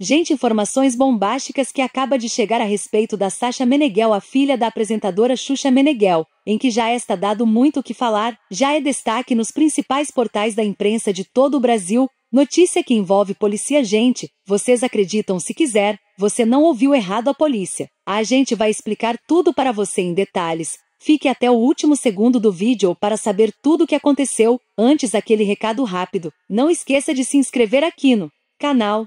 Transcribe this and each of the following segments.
Gente, informações bombásticas que acaba de chegar a respeito da Sasha Meneghel, a filha da apresentadora Xuxa Meneghel, em que já está dado muito o que falar, já é destaque nos principais portais da imprensa de todo o Brasil. Notícia que envolve polícia gente, vocês acreditam se quiser, você não ouviu errado a polícia. A gente vai explicar tudo para você em detalhes. Fique até o último segundo do vídeo para saber tudo o que aconteceu. Antes, aquele recado rápido. Não esqueça de se inscrever aqui no canal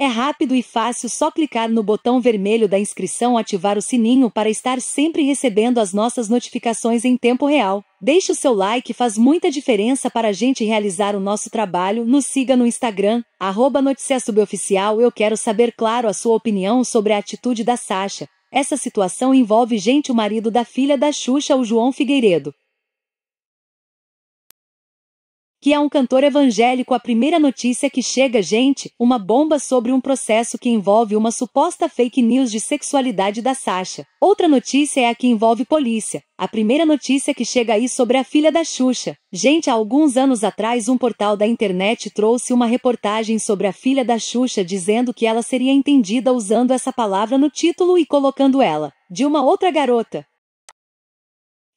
É rápido e fácil só clicar no botão vermelho da inscrição ou ativar o sininho para estar sempre recebendo as nossas notificações em tempo real. Deixe o seu like, faz muita diferença para a gente realizar o nosso trabalho. Nos siga no Instagram, arroba Eu quero saber, claro, a sua opinião sobre a atitude da Sasha. Essa situação envolve gente, o marido da filha da Xuxa, o João Figueiredo que é um cantor evangélico. A primeira notícia que chega, gente, uma bomba sobre um processo que envolve uma suposta fake news de sexualidade da Sasha. Outra notícia é a que envolve polícia. A primeira notícia que chega aí sobre a filha da Xuxa. Gente, há alguns anos atrás, um portal da internet trouxe uma reportagem sobre a filha da Xuxa dizendo que ela seria entendida usando essa palavra no título e colocando ela de uma outra garota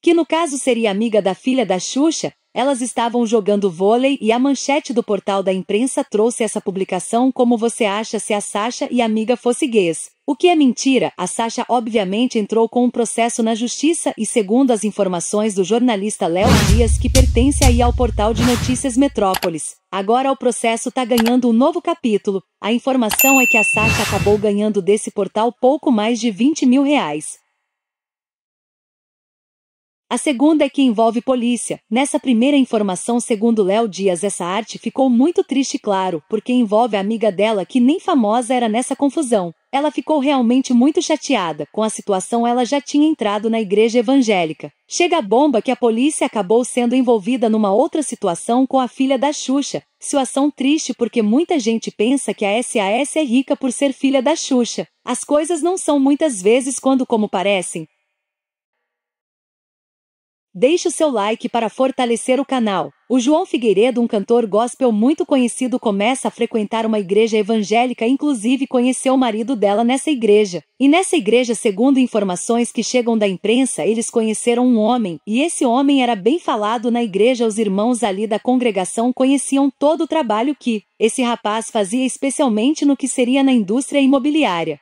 que no caso seria amiga da filha da Xuxa, elas estavam jogando vôlei e a manchete do portal da imprensa trouxe essa publicação como você acha se a Sasha e a amiga fosse gays. O que é mentira, a Sasha obviamente entrou com um processo na justiça e segundo as informações do jornalista Léo Dias que pertence aí ao portal de notícias Metrópolis. Agora o processo tá ganhando um novo capítulo. A informação é que a Sasha acabou ganhando desse portal pouco mais de 20 mil reais. A segunda é que envolve polícia. Nessa primeira informação, segundo Léo Dias, essa arte ficou muito triste, claro, porque envolve a amiga dela que nem famosa era nessa confusão. Ela ficou realmente muito chateada. Com a situação, ela já tinha entrado na igreja evangélica. Chega a bomba que a polícia acabou sendo envolvida numa outra situação com a filha da Xuxa. Situação triste porque muita gente pensa que a SAS é rica por ser filha da Xuxa. As coisas não são muitas vezes quando como parecem. Deixe o seu like para fortalecer o canal. O João Figueiredo, um cantor gospel muito conhecido, começa a frequentar uma igreja evangélica, inclusive conheceu o marido dela nessa igreja. E nessa igreja, segundo informações que chegam da imprensa, eles conheceram um homem, e esse homem era bem falado na igreja. Os irmãos ali da congregação conheciam todo o trabalho que esse rapaz fazia, especialmente no que seria na indústria imobiliária.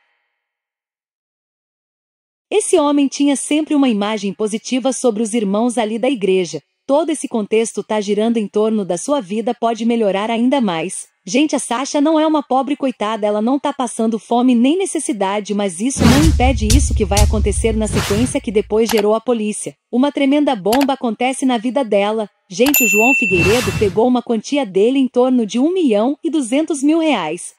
Esse homem tinha sempre uma imagem positiva sobre os irmãos ali da igreja. Todo esse contexto tá girando em torno da sua vida pode melhorar ainda mais. Gente, a Sasha não é uma pobre coitada, ela não tá passando fome nem necessidade, mas isso não impede isso que vai acontecer na sequência que depois gerou a polícia. Uma tremenda bomba acontece na vida dela. Gente, o João Figueiredo pegou uma quantia dele em torno de 1 milhão e 200 mil reais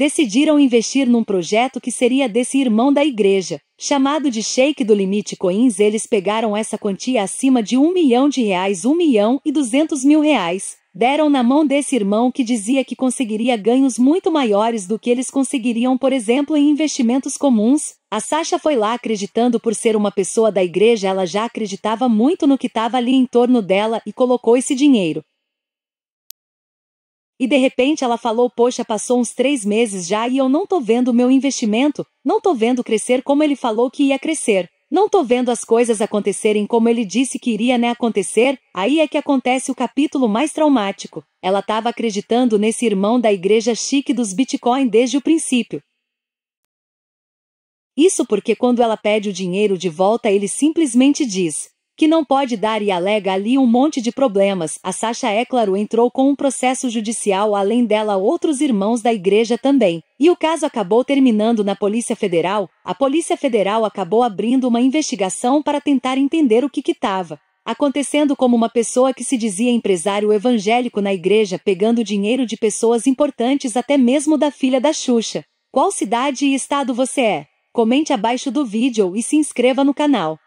decidiram investir num projeto que seria desse irmão da igreja. Chamado de Shake do Limite Coins, eles pegaram essa quantia acima de um milhão de reais, um milhão e duzentos mil reais. Deram na mão desse irmão que dizia que conseguiria ganhos muito maiores do que eles conseguiriam, por exemplo, em investimentos comuns. A Sasha foi lá acreditando por ser uma pessoa da igreja, ela já acreditava muito no que estava ali em torno dela e colocou esse dinheiro. E de repente ela falou: Poxa, passou uns três meses já e eu não tô vendo o meu investimento, não tô vendo crescer como ele falou que ia crescer. Não tô vendo as coisas acontecerem como ele disse que iria né acontecer, aí é que acontece o capítulo mais traumático. Ela tava acreditando nesse irmão da igreja chique dos Bitcoin desde o princípio. Isso porque quando ela pede o dinheiro de volta ele simplesmente diz: que não pode dar e alega ali um monte de problemas. A Sasha, é claro, entrou com um processo judicial, além dela, outros irmãos da igreja também. E o caso acabou terminando na Polícia Federal. A Polícia Federal acabou abrindo uma investigação para tentar entender o que que acontecendo como uma pessoa que se dizia empresário evangélico na igreja pegando dinheiro de pessoas importantes até mesmo da filha da Xuxa. Qual cidade e estado você é? Comente abaixo do vídeo e se inscreva no canal.